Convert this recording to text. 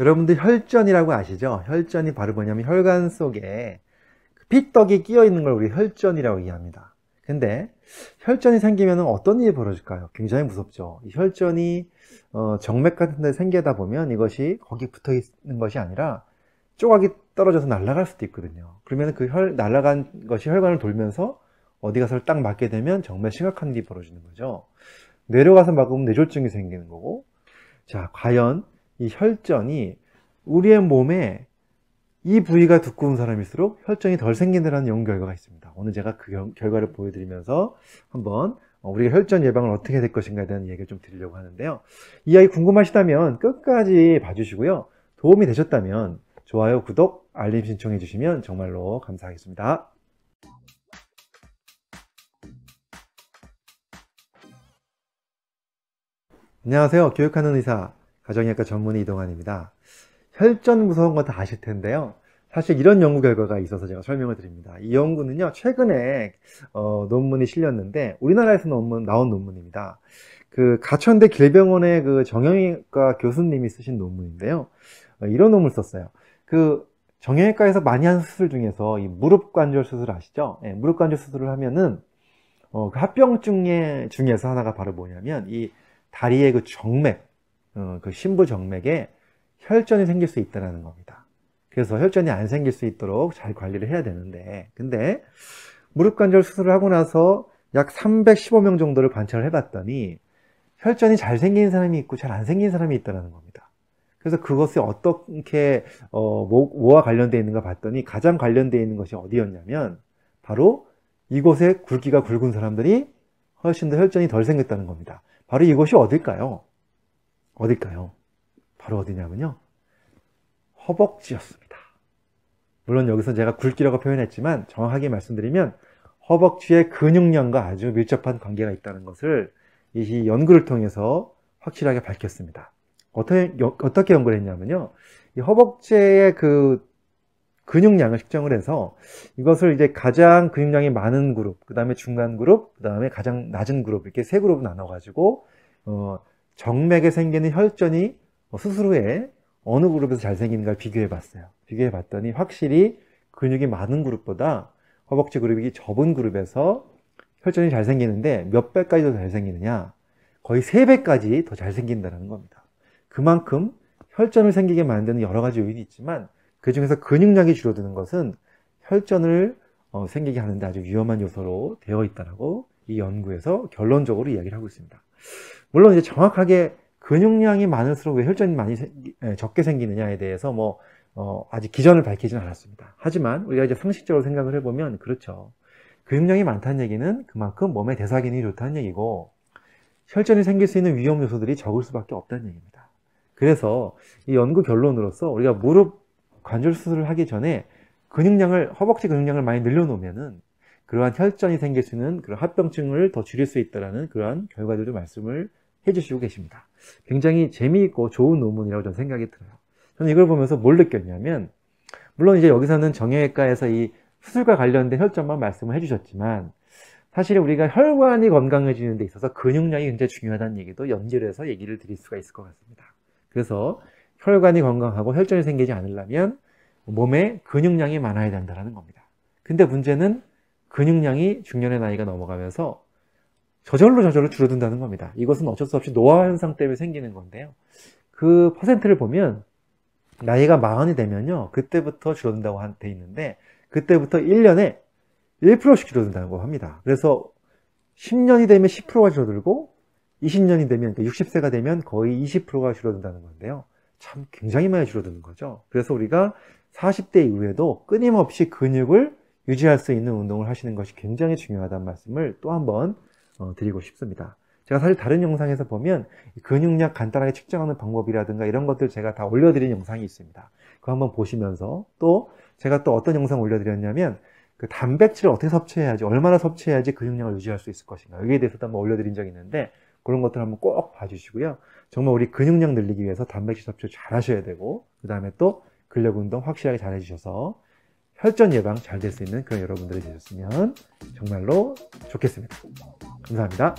여러분들 혈전이라고 아시죠? 혈전이 바로 뭐냐면 혈관 속에 피떡이 그 끼어 있는 걸 우리 혈전이라고 얘기합니다. 근데 혈전이 생기면 어떤 일이 벌어질까요? 굉장히 무섭죠. 이 혈전이 어, 정맥 같은 데 생기다 보면 이것이 거기 붙어 있는 것이 아니라 조각이 떨어져서 날아갈 수도 있거든요. 그러면 그 혈, 날아간 것이 혈관을 돌면서 어디 가서 딱 맞게 되면 정말 심각한 일이 벌어지는 거죠. 뇌로 가서 막으면 뇌졸중이 생기는 거고 자 과연 이 혈전이 우리의 몸에 이 부위가 두꺼운 사람일수록 혈전이 덜 생긴다는 연구 결과가 있습니다. 오늘 제가 그 결과를 보여드리면서 한번 어, 우리가 혈전 예방을 어떻게 될 것인가에 대한 얘기를 좀 드리려고 하는데요. 이 이야기 궁금하시다면 끝까지 봐주시고요. 도움이 되셨다면 좋아요, 구독, 알림 신청해 주시면 정말로 감사하겠습니다. 안녕하세요. 교육하는 의사 가정의학과 전문의 이동환입니다. 혈전 무서운 건 다 아실 텐데요. 사실 이런 연구 결과가 있어서 제가 설명을 드립니다. 이 연구는요, 최근에 어, 논문이 실렸는데 우리나라에서 논문, 나온 논문입니다. 그 가천대 길병원의 그 정형외과 교수님이 쓰신 논문인데요. 어, 이런 논문을 썼어요. 그 정형외과에서 많이 한 수술 중에서 이 무릎 관절 수술 아시죠? 예, 무릎 관절 수술을 하면은 어, 그 합병증 중에, 중에서 하나가 바로 뭐냐면 이 다리의 그 정맥, 어, 그 신부 정맥에 혈전이 생길 수 있다는 겁니다. 그래서 혈전이 안 생길 수 있도록 잘 관리를 해야 되는데 근데 무릎 관절 수술을 하고 나서 약 315명 정도를 관찰을 해봤더니 혈전이 잘 생긴 사람이 있고 잘 안 생긴 사람이 있다는 겁니다. 그래서 그것이 어떻게 어, 뭐, 뭐와 관련되어 있는가 봤더니 가장 관련되어 있는 것이 어디였냐면 바로 이곳에 굵기가 굵은 사람들이 훨씬 더 혈전이 덜 생겼다는 겁니다. 바로 이곳이 어딜까요? 어딜까요? 바로 어디냐면요. 허벅지였습니다. 물론 여기서 제가 굵기라고 표현했지만 정확하게 말씀드리면 허벅지의 근육량과 아주 밀접한 관계가 있다는 것을 이 연구를 통해서 확실하게 밝혔습니다. 어떻게, 어떻게 연구를 했냐면요. 이 허벅지의 그 근육량을 측정을 해서 이것을 이제 가장 근육량이 많은 그룹, 그 다음에 중간 그룹, 그 다음에 가장 낮은 그룹 이렇게 세 그룹을 나눠가지고 어, 정맥에 생기는 혈전이 수술 뭐 후에 어느 그룹에서 잘 생기는가를 비교해 봤어요. 비교해 봤더니 확실히 근육이 많은 그룹보다 허벅지 그룹이 적은 그룹에서 혈전이 잘 생기는데 몇 배까지 더 잘 생기느냐? 거의 세배까지 더 잘 생긴다는 겁니다. 그만큼 혈전을 생기게 만드는 여러 가지 요인이 있지만 그 중에서 근육량이 줄어드는 것은 혈전을 어, 생기게 하는데 아주 위험한 요소로 되어 있다고 이 연구에서 결론적으로 이야기를 하고 있습니다. 물론 이제 정확하게 근육량이 많을수록 왜 혈전이 많이 세, 예, 적게 생기느냐에 대해서 뭐 어, 아직 기전을 밝히지는 않았습니다. 하지만 우리가 이제 상식적으로 생각을 해보면 그렇죠. 근육량이 많다는 얘기는 그만큼 몸의 대사 기능이 좋다는 얘기고 혈전이 생길 수 있는 위험 요소들이 적을 수밖에 없다는 얘기입니다. 그래서 이 연구 결론으로서 우리가 무릎 관절 수술을 하기 전에 근육량을 허벅지 근육량을 많이 늘려놓으면은 그러한 혈전이 생길 수 있는 그런 합병증을 더 줄일 수있다는 그러한 결과들도 말씀을 해주시고 계십니다. 굉장히 재미있고 좋은 논문이라고 저는 생각이 들어요. 저는 이걸 보면서 뭘 느꼈냐면 물론 이제 여기서는 정형외과에서 이 수술과 관련된 혈전만 말씀을 해주셨지만 사실 우리가 혈관이 건강해지는 데 있어서 근육량이 굉장히 중요하다는 얘기도 연결해서 얘기를 드릴 수가 있을 것 같습니다. 그래서 혈관이 건강하고 혈전이 생기지 않으려면 몸에 근육량이 많아야 된다는 겁니다. 근데 문제는 근육량이 중년의 나이가 넘어가면서 저절로 저절로 줄어든다는 겁니다. 이것은 어쩔 수 없이 노화 현상 때문에 생기는 건데요. 그 퍼센트를 보면 나이가 마흔이 되면요. 그때부터 줄어든다고 돼 있는데 그때부터 1년에 1%씩 줄어든다고 합니다. 그래서 10년이 되면 10%가 줄어들고 20년이 되면 그러니까 60세가 되면 거의 20%가 줄어든다는 건데요. 참 굉장히 많이 줄어드는 거죠. 그래서 우리가 40대 이후에도 끊임없이 근육을 유지할 수 있는 운동을 하시는 것이 굉장히 중요하다는 말씀을 또 한번 어, 드리고 싶습니다. 제가 사실 다른 영상에서 보면 근육량 간단하게 측정하는 방법이라든가 이런 것들 제가 다 올려드린 영상이 있습니다. 그거 한번 보시면서 또 제가 또 어떤 영상 올려드렸냐면 그 단백질을 어떻게 섭취해야지 얼마나 섭취해야지 근육량을 유지할 수 있을 것인가 여기에 대해서도 한번 올려드린 적이 있는데 그런 것들 한번 꼭 봐주시고요. 정말 우리 근육량 늘리기 위해서 단백질 섭취 잘 하셔야 되고 그 다음에 또 근력 운동 확실하게 잘 해주셔서 혈전 예방 잘 될 수 있는 그런 여러분들이 되셨으면 정말로 좋겠습니다. 감사합니다.